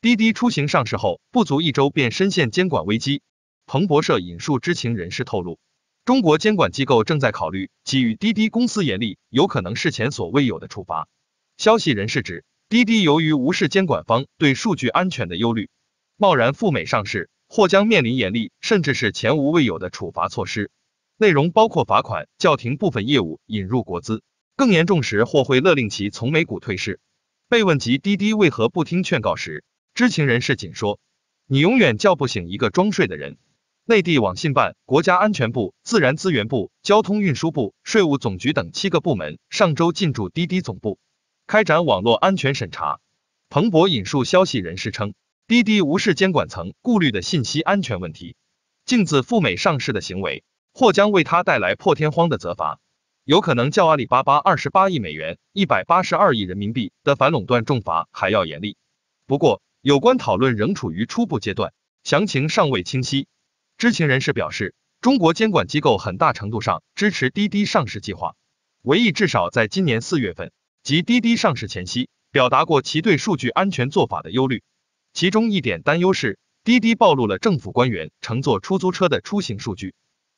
滴滴出行上市后不足一周便深陷监管危机。彭博社引述知情人士透露，中国监管机构正在考虑给予滴滴公司严厉，有可能是前所未有的处罚。消息人士指，滴滴由于无视监管方对数据安全的忧虑，贸然赴美上市，或将面临严厉甚至是前无未有的处罚措施，内容包括罚款、叫停部分业务、引入国资，更严重时或会勒令其从美股退市。被问及滴滴为何不听劝告时，知情人士仅说：“你永远叫不醒一个装睡的人。”内地网信办、国家安全部、自然资源部、交通运输部、税务总局等七个部门上周进驻滴滴总部，开展网络安全审查。彭博引述消息人士称，滴滴无视监管层顾虑的信息安全问题，镜子赴美上市的行为，或将为他带来破天荒的责罚，有可能较阿里巴巴二十八亿美元、一百八十二亿人民币的反垄断重罚还要严厉。不过，有关讨论仍处于初步阶段，详情尚未清晰。知情人士表示，中国监管机构很大程度上支持滴滴上市计划。唯一至少在今年四月份及滴滴上市前夕，表达过其对数据安全做法的忧虑。其中一点担忧是，滴滴暴露了政府官员乘坐出租车的出行数据。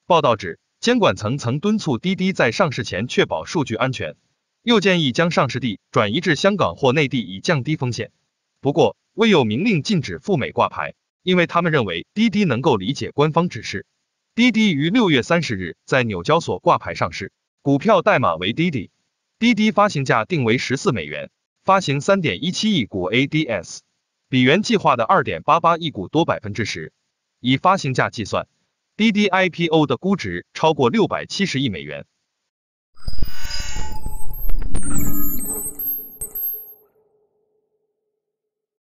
报道指，监管层曾敦促滴滴在上市前确保数据安全，又建议将上市地转移至香港或内地以降低风险。不过。未有明令禁止赴美挂牌，因为他们认为滴滴能够理解官方指示。滴滴于六月三十日在纽交所挂牌上市，股票代码为滴滴。滴滴发行价定为十四美元，发行三点一七亿股 ADS，比原计划的二点八八亿股多百分之十。以发行价计算，滴滴 IPO 的估值超过六百七十亿美元。